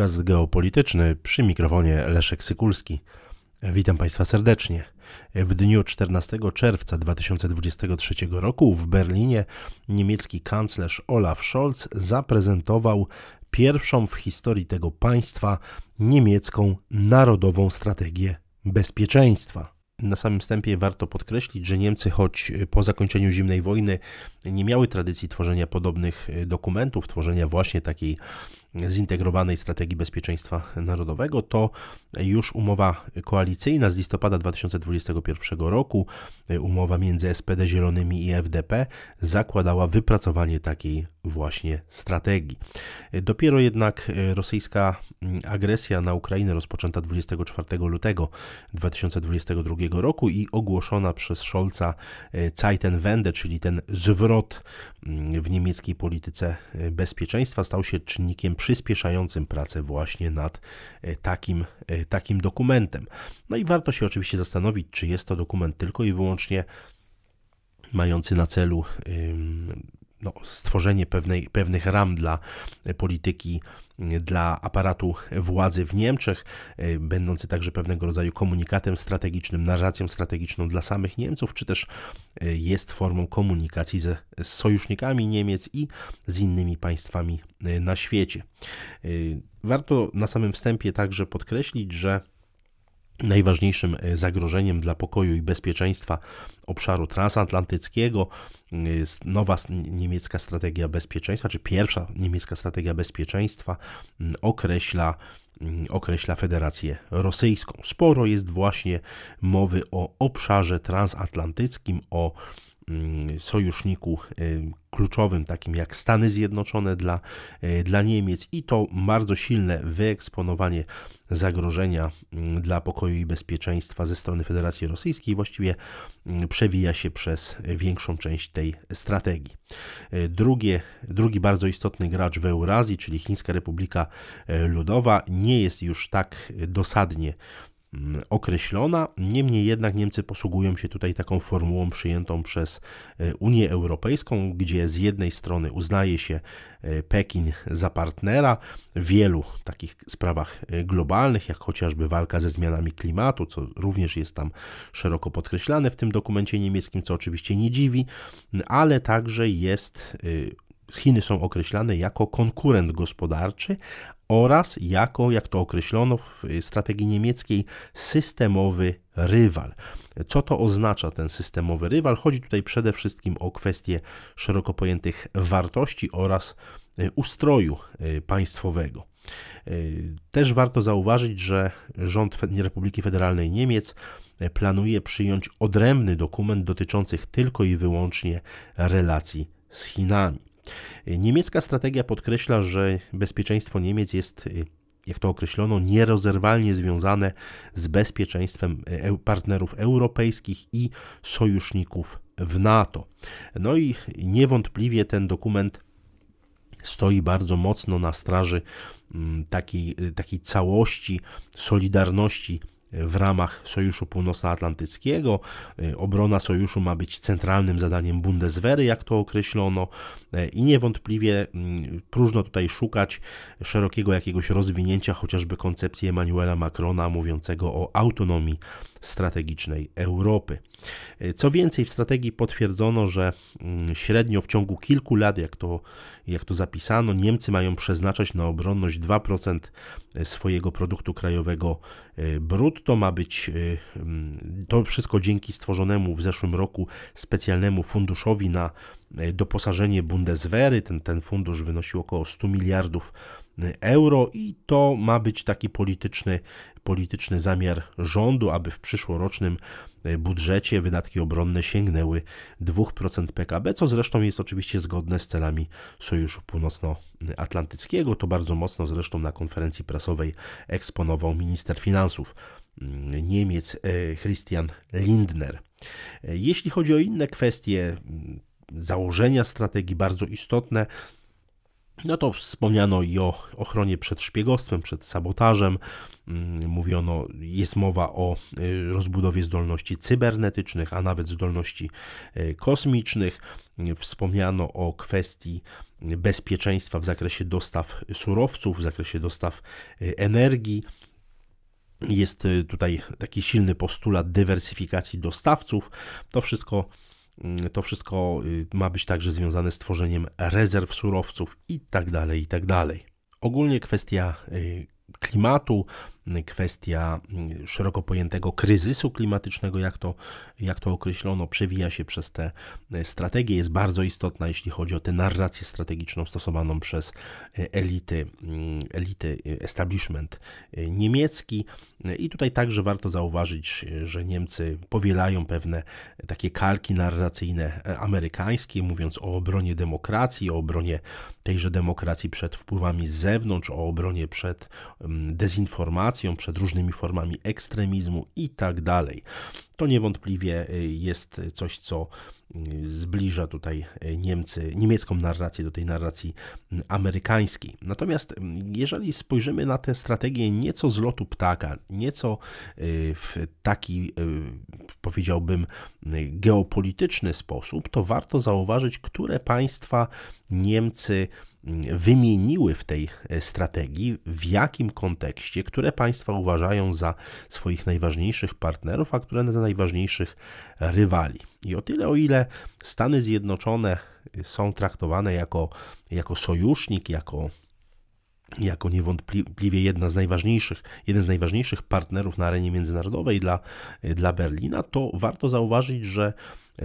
podcast geopolityczny przy mikrofonie Leszek Sykulski. Witam Państwa serdecznie. W dniu 14 czerwca 2023 roku w Berlinie niemiecki kanclerz Olaf Scholz zaprezentował pierwszą w historii tego państwa niemiecką narodową strategię bezpieczeństwa. Na samym wstępie warto podkreślić, że Niemcy, choć po zakończeniu zimnej wojny nie miały tradycji tworzenia podobnych dokumentów, tworzenia właśnie takiej zintegrowanej strategii bezpieczeństwa narodowego. To już umowa koalicyjna z listopada 2021 roku, umowa między SPD Zielonymi i FDP zakładała wypracowanie takiej właśnie strategii. Dopiero jednak rosyjska agresja na Ukrainę rozpoczęta 24 lutego 2022 roku i ogłoszona przez Scholza e, Zeitenwende, czyli ten zwrot mm, w niemieckiej polityce e, bezpieczeństwa, stał się czynnikiem przyspieszającym pracę właśnie nad e, takim, e, takim dokumentem. No i warto się oczywiście zastanowić, czy jest to dokument tylko i wyłącznie mający na celu no, stworzenie pewnej, pewnych ram dla polityki, dla aparatu władzy w Niemczech, będący także pewnego rodzaju komunikatem strategicznym, narracją strategiczną dla samych Niemców, czy też e, jest formą komunikacji ze, z sojusznikami Niemiec i z innymi państwami e, na świecie. E, warto na samym wstępie także podkreślić, że Najważniejszym e, zagrożeniem dla pokoju i bezpieczeństwa obszaru transatlantyckiego e, jest nowa niemiecka strategia bezpieczeństwa, czy pierwsza niemiecka strategia bezpieczeństwa określa, określa Federację Rosyjską. Sporo jest właśnie mowy o obszarze transatlantyckim, o sojuszniku e, kluczowym, takim jak Stany Zjednoczone dla, dla Niemiec, i to bardzo silne wyeksponowanie zagrożenia mm, dla pokoju i bezpieczeństwa ze strony Federacji Rosyjskiej właściwie mm, przewija się przez większą część tej strategii. E, drugie, drugi bardzo istotny gracz w Eurazji, czyli Chińska Republika e, Ludowa, nie jest już tak dosadnie Mm, określona. Niemniej jednak Niemcy posługują się tutaj taką formułą przyjętą przez e, Unię Europejską, gdzie z jednej strony uznaje się e, Pekin za partnera w wielu takich sprawach e, globalnych, jak chociażby walka ze zmianami klimatu, co również jest tam szeroko podkreślane w tym dokumencie niemieckim, co oczywiście nie dziwi, mm, ale także jest Chiny są określane jako konkurent gospodarczy, oraz jako, jak to określono w y, strategii niemieckiej, systemowy rywal. Co to oznacza ten systemowy rywal? Chodzi tutaj przede wszystkim o kwestie szeroko pojętych wartości oraz y, ustroju y, państwowego. Też warto zauważyć, że rząd Republiki Federalnej Niemiec planuje przyjąć odrębny dokument dotyczący tylko i wyłącznie relacji z Chinami. Niemiecka strategia podkreśla, że bezpieczeństwo Niemiec jest y, jak to określono, nierozerwalnie związane z bezpieczeństwem e, e, partnerów europejskich i sojuszników w NATO. No i niewątpliwie ten dokument stoi bardzo mocno na straży mm, takiej, y, takiej całości, solidarności w ramach Sojuszu Północnoatlantyckiego. Y, obrona sojuszu ma być centralnym zadaniem Bundeswehry, jak to określono. E, i niewątpliwie mm, próżno tutaj szukać szerokiego jakiegoś rozwinięcia chociażby koncepcji Emmanuela Macrona mówiącego o autonomii strategicznej Europy. E, co więcej, w strategii potwierdzono, że mm, średnio w ciągu kilku lat, jak to, jak to zapisano, Niemcy mają przeznaczać na obronność 2% e, swojego produktu krajowego brutto. Ma być mm, to wszystko dzięki stworzonemu w zeszłym roku specjalnemu funduszowi na E, doposażenie Bundeswehry. Ten, ten fundusz wynosił około 100 miliardów e, euro i to ma być taki polityczny, polityczny zamiar rządu, aby w przyszłorocznym e, budżecie wydatki obronne sięgnęły 2% PKB, co zresztą jest oczywiście zgodne z celami Sojuszu Północnoatlantyckiego. To bardzo mocno zresztą na konferencji prasowej eksponował minister finansów mm, Niemiec Christian Lindner. Jeśli chodzi o inne kwestie, mm, założenia strategii bardzo istotne. No to wspomniano i o ochronie przed szpiegostwem, przed sabotażem. Mm, mówiono, jest mowa o y, rozbudowie zdolności cybernetycznych, a nawet zdolności y, kosmicznych. Wspomniano o kwestii bezpieczeństwa w zakresie dostaw surowców, w zakresie dostaw y, energii. Jest tutaj taki silny postulat dywersyfikacji dostawców. To wszystko Mm, to wszystko y, ma być także związane z tworzeniem rezerw surowców itd. Tak itd. Tak Ogólnie kwestia y, klimatu kwestia mm, szeroko pojętego kryzysu klimatycznego, jak to, jak to określono, przewija się przez te e, strategie, jest bardzo istotna, jeśli chodzi o tę narrację strategiczną stosowaną przez e, elity, mm, elity e, establishment niemiecki. I tutaj także warto zauważyć, że Niemcy powielają pewne takie kalki narracyjne amerykańskie, mówiąc o obronie demokracji, o obronie tejże demokracji przed wpływami z zewnątrz, o obronie przed mm, dezinformacją, edukacją przed różnymi formami ekstremizmu i tak dalej. To niewątpliwie y, jest coś, co y, zbliża tutaj y, Niemcy, niemiecką narrację do tej narracji amerykańskiej. Natomiast jeżeli spojrzymy na tę strategię nieco z lotu ptaka, nieco w taki, powiedziałbym, geopolityczny sposób, to warto zauważyć, które państwa Niemcy wymieniły w tej e, strategii, w jakim kontekście, które państwa uważają za swoich najważniejszych partnerów, a które za najważniejszych rywali. I o tyle, o ile Stany Zjednoczone są traktowane jako, jako sojusznik, jako jako niewątpliwie jedna z najważniejszych, jeden z najważniejszych partnerów na arenie międzynarodowej dla, dla Berlina, to warto zauważyć, że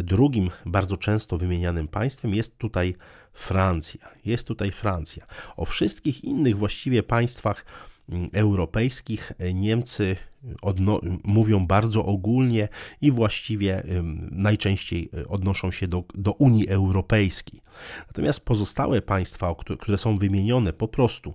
Drugim bardzo często wymienianym państwem jest tutaj Francja. Jest tutaj Francja. O wszystkich innych właściwie państwach mm, europejskich e, Niemcy mówią bardzo ogólnie i właściwie najczęściej e, odnoszą się do, do Unii Europejskiej. Natomiast pozostałe państwa, które są wymienione po prostu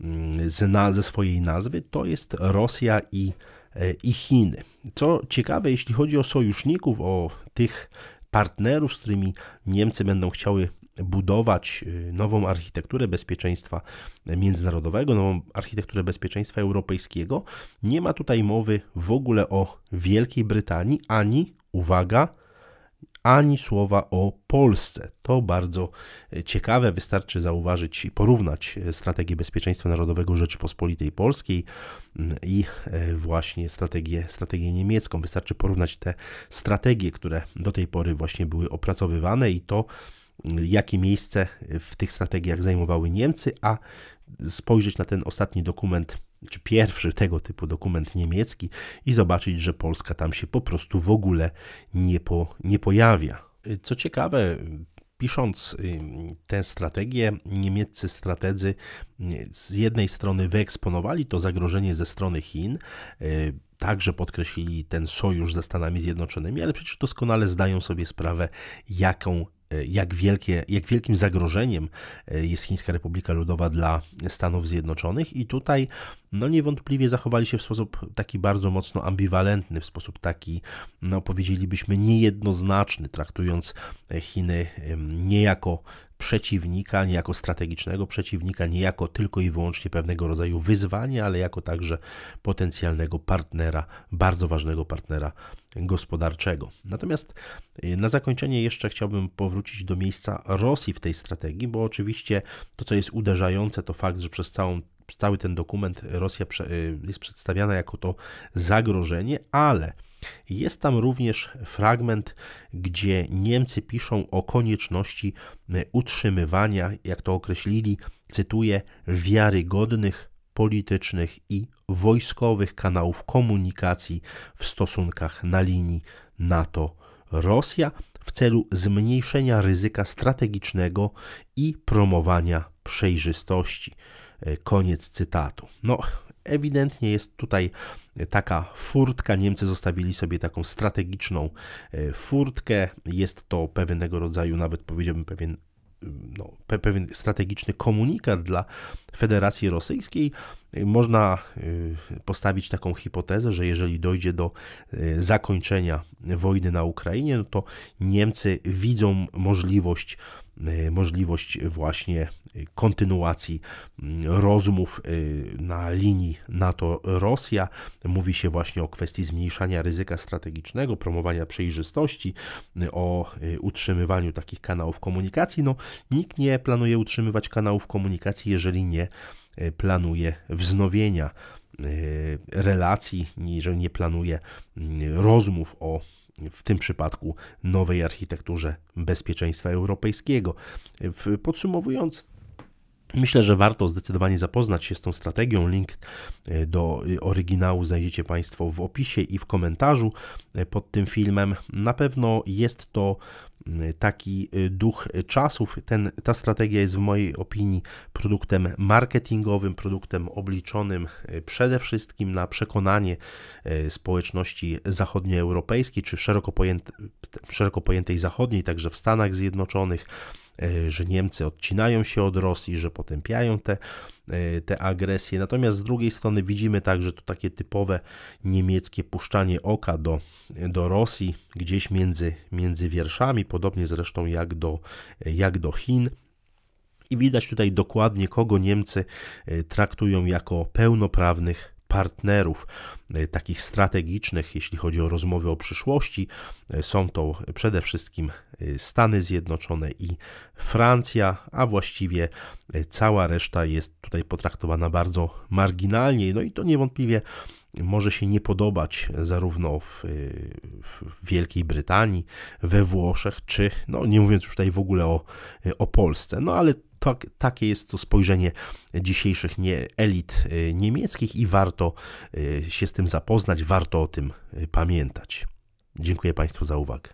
mm, ze, na ze swojej nazwy, to jest Rosja i E, i Chiny. Co ciekawe, jeśli chodzi o sojuszników, o tych partnerów, z którymi Niemcy będą chciały budować e, nową architekturę bezpieczeństwa międzynarodowego, nową architekturę bezpieczeństwa europejskiego, nie ma tutaj mowy w ogóle o Wielkiej Brytanii ani, uwaga, ani słowa o Polsce. To bardzo e, ciekawe, wystarczy zauważyć i porównać e, strategię bezpieczeństwa narodowego Rzeczypospolitej Polskiej mm, i e, właśnie strategię, strategię niemiecką. Wystarczy porównać te strategie, które do tej pory właśnie były opracowywane i to, mm, jakie miejsce w tych strategiach zajmowały Niemcy, a spojrzeć na ten ostatni dokument czy pierwszy tego typu dokument niemiecki i zobaczyć, że Polska tam się po prostu w ogóle nie, po, nie pojawia. Co ciekawe, pisząc y, tę strategię, niemieccy strategzy y, z jednej strony wyeksponowali to zagrożenie ze strony Chin, y, także podkreślili ten sojusz ze Stanami Zjednoczonymi, ale przecież doskonale zdają sobie sprawę, jaką E, jak, wielkie, jak wielkim zagrożeniem e, jest Chińska Republika Ludowa dla Stanów Zjednoczonych, i tutaj no niewątpliwie zachowali się w sposób taki bardzo mocno ambiwalentny, w sposób taki, no powiedzielibyśmy, niejednoznaczny, traktując e, Chiny nie jako przeciwnika, nie jako strategicznego przeciwnika, nie jako tylko i wyłącznie pewnego rodzaju wyzwanie, ale jako także potencjalnego partnera, bardzo ważnego partnera gospodarczego. Natomiast y, na zakończenie jeszcze chciałbym powrócić do miejsca Rosji w tej strategii, bo oczywiście to, co jest uderzające, to fakt, że przez całą cały ten dokument Rosja y, jest przedstawiana jako to zagrożenie, ale jest tam również fragment, gdzie Niemcy piszą o konieczności e, utrzymywania, jak to określili, cytuję, wiarygodnych politycznych i wojskowych kanałów komunikacji w stosunkach na linii NATO-Rosja w celu zmniejszenia ryzyka strategicznego i promowania przejrzystości. E, koniec cytatu. No, ewidentnie jest tutaj taka furtka. Niemcy zostawili sobie taką strategiczną e, furtkę. Jest to pewnego rodzaju, nawet powiedziałbym, pewien, no, pewien strategiczny komunikat dla Federacji Rosyjskiej. Można y, postawić taką hipotezę, że jeżeli dojdzie do y, zakończenia wojny na Ukrainie, no to Niemcy widzą możliwość y, możliwość właśnie kontynuacji mm, rozmów na linii NATO-Rosja. Mówi się właśnie o kwestii zmniejszania ryzyka strategicznego, promowania przejrzystości, o utrzymywaniu takich kanałów komunikacji. No, nikt nie planuje utrzymywać kanałów komunikacji, jeżeli nie Y, planuje wznowienia y, relacji, że nie planuje y, rozmów o w tym przypadku nowej architekturze bezpieczeństwa europejskiego. Podsumowując, Myślę, że warto zdecydowanie zapoznać się z tą strategią. Link e, do e, oryginału znajdziecie Państwo w opisie i w komentarzu e, pod tym filmem. Na pewno jest to mm, taki duch czasów. Ten, ta strategia jest w mojej opinii produktem marketingowym, produktem obliczonym przede wszystkim na przekonanie społeczności zachodnioeuropejskiej czy szeroko, pojęte, szeroko pojętej zachodniej, także w Stanach Zjednoczonych E, że Niemcy odcinają się od Rosji, że potępiają te, e, te agresje. Natomiast z drugiej strony widzimy także to takie typowe niemieckie puszczanie oka do, do Rosji, gdzieś między, między wierszami, podobnie zresztą jak do, jak do Chin. I widać tutaj dokładnie, kogo Niemcy e, traktują jako pełnoprawnych partnerów e, takich strategicznych, jeśli chodzi o rozmowy o przyszłości. E, są to przede wszystkim e, Stany Zjednoczone i Francja, a właściwie cała reszta jest tutaj potraktowana bardzo marginalnie. No i to niewątpliwie może się nie podobać zarówno w, w, Wielkiej Brytanii, we Włoszech, czy no nie mówiąc już tutaj w ogóle o, o Polsce. No ale tak, takie jest to spojrzenie dzisiejszych nie, elit e, niemieckich i warto e, się z tym zapoznać, warto o tym e, pamiętać. Dziękuję Państwu za uwagę.